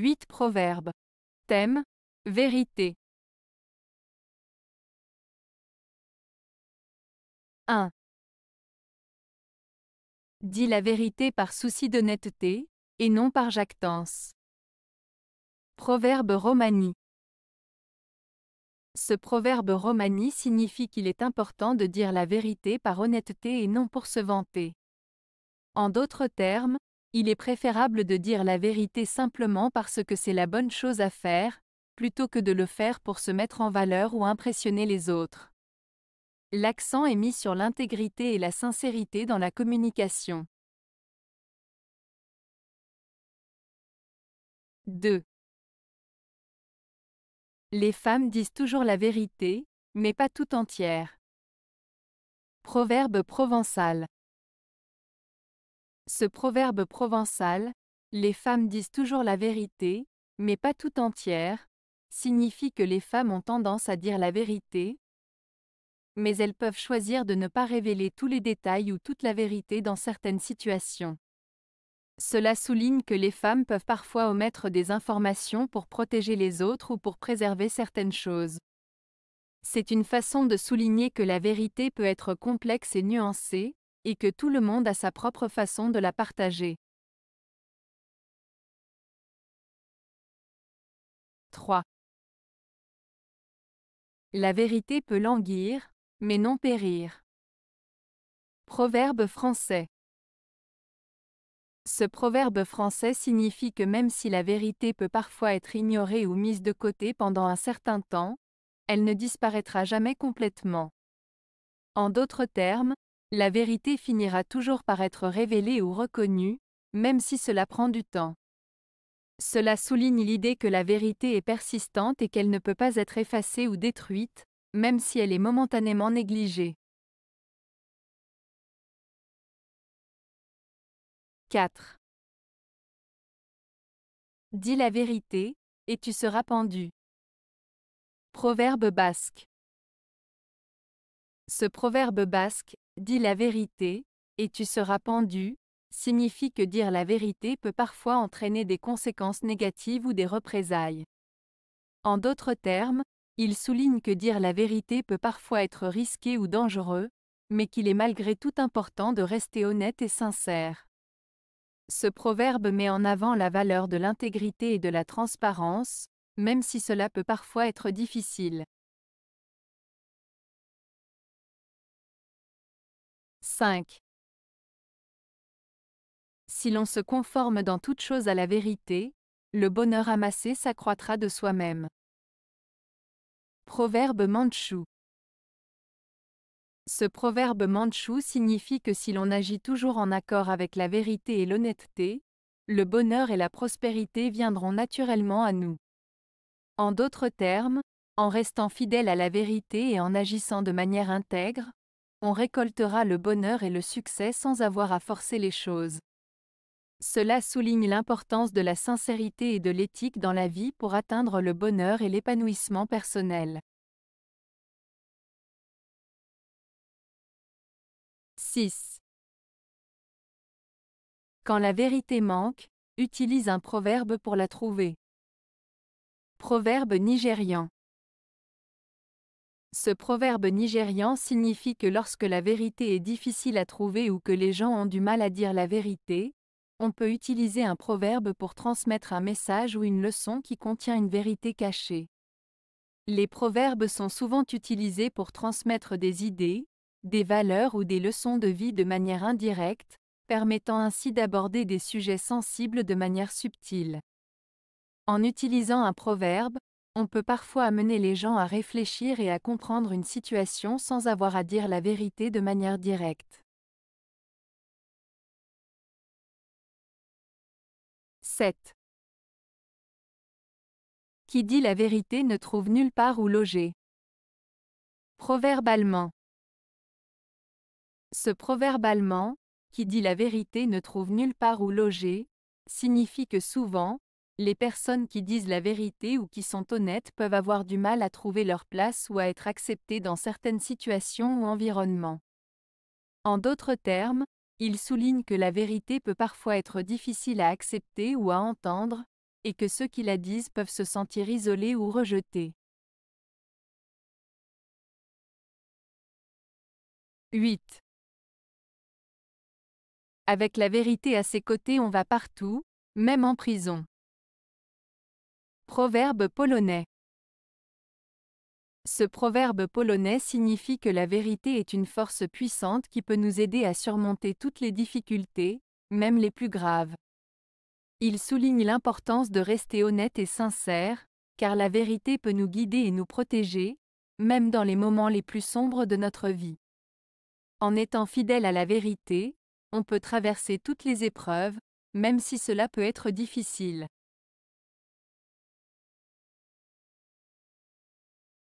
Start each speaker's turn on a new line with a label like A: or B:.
A: 8 Proverbes. Thème Vérité. 1. Dis la vérité par souci
B: d'honnêteté, et non par jactance. Proverbe romani. Ce proverbe romani signifie qu'il est important de dire la vérité par honnêteté et non pour se vanter. En d'autres termes, il est préférable de dire la vérité simplement parce que c'est la bonne chose à faire, plutôt que de le faire pour se mettre en valeur ou impressionner les autres. L'accent est mis sur l'intégrité et la sincérité dans la communication. 2. Les femmes disent toujours la vérité, mais pas tout entière. Proverbe provençal. Ce proverbe provençal, les femmes disent toujours la vérité, mais pas tout entière, signifie que les femmes ont tendance à dire la vérité, mais elles peuvent choisir de ne pas révéler tous les détails ou toute la vérité dans certaines situations. Cela souligne que les femmes peuvent parfois omettre des informations pour protéger les autres ou pour préserver certaines choses. C'est une façon de souligner que la vérité peut être complexe et nuancée, et que tout le monde a sa propre façon de la partager.
A: 3. La vérité peut languir, mais non périr.
B: Proverbe français. Ce proverbe français signifie que même si la vérité peut parfois être ignorée ou mise de côté pendant un certain temps, elle ne disparaîtra jamais complètement. En d'autres termes, la vérité finira toujours par être révélée ou reconnue, même si cela prend du temps. Cela souligne l'idée que la vérité est persistante et qu'elle ne peut pas être effacée ou détruite, même si elle est momentanément négligée.
A: 4. Dis la vérité, et tu seras pendu.
B: Proverbe basque. Ce proverbe basque Dis la vérité, et tu seras pendu, signifie que dire la vérité peut parfois entraîner des conséquences négatives ou des représailles. En d'autres termes, il souligne que dire la vérité peut parfois être risqué ou dangereux, mais qu'il est malgré tout important de rester honnête et sincère. Ce proverbe met en avant la valeur de l'intégrité et de la transparence, même si cela peut parfois être difficile. 5. Si l'on se conforme dans toute chose à la vérité, le bonheur amassé s'accroîtra de soi-même. Proverbe mandchou. Ce proverbe mandchou signifie que si l'on agit toujours en accord avec la vérité et l'honnêteté, le bonheur et la prospérité viendront naturellement à nous. En d'autres termes, en restant fidèle à la vérité et en agissant de manière intègre, on récoltera le bonheur et le succès sans avoir à forcer les choses. Cela souligne l'importance de la sincérité et de l'éthique dans la vie pour atteindre le bonheur et l'épanouissement personnel.
A: 6. Quand la vérité
B: manque, utilise un proverbe pour la trouver. Proverbe nigérian. Ce proverbe nigérian signifie que lorsque la vérité est difficile à trouver ou que les gens ont du mal à dire la vérité, on peut utiliser un proverbe pour transmettre un message ou une leçon qui contient une vérité cachée. Les proverbes sont souvent utilisés pour transmettre des idées, des valeurs ou des leçons de vie de manière indirecte, permettant ainsi d'aborder des sujets sensibles de manière subtile. En utilisant un proverbe, on peut parfois amener les gens à réfléchir et à comprendre une situation sans avoir à dire la vérité de manière directe.
A: 7. Qui dit la vérité
B: ne trouve nulle part où loger. Proverbe allemand. Ce proverbe allemand, qui dit la vérité ne trouve nulle part où loger, signifie que souvent, les personnes qui disent la vérité ou qui sont honnêtes peuvent avoir du mal à trouver leur place ou à être acceptées dans certaines situations ou environnements. En d'autres termes, il souligne que la vérité peut parfois être difficile à accepter ou à entendre, et que ceux qui la disent peuvent se sentir isolés ou
A: rejetés. 8. Avec la vérité à ses côtés on va
B: partout, même en prison. Proverbe polonais. Ce proverbe polonais signifie que la vérité est une force puissante qui peut nous aider à surmonter toutes les difficultés, même les plus graves. Il souligne l'importance de rester honnête et sincère, car la vérité peut nous guider et nous protéger, même dans les moments les plus sombres de notre vie. En étant fidèle à la vérité, on peut traverser toutes les épreuves, même si cela peut être difficile.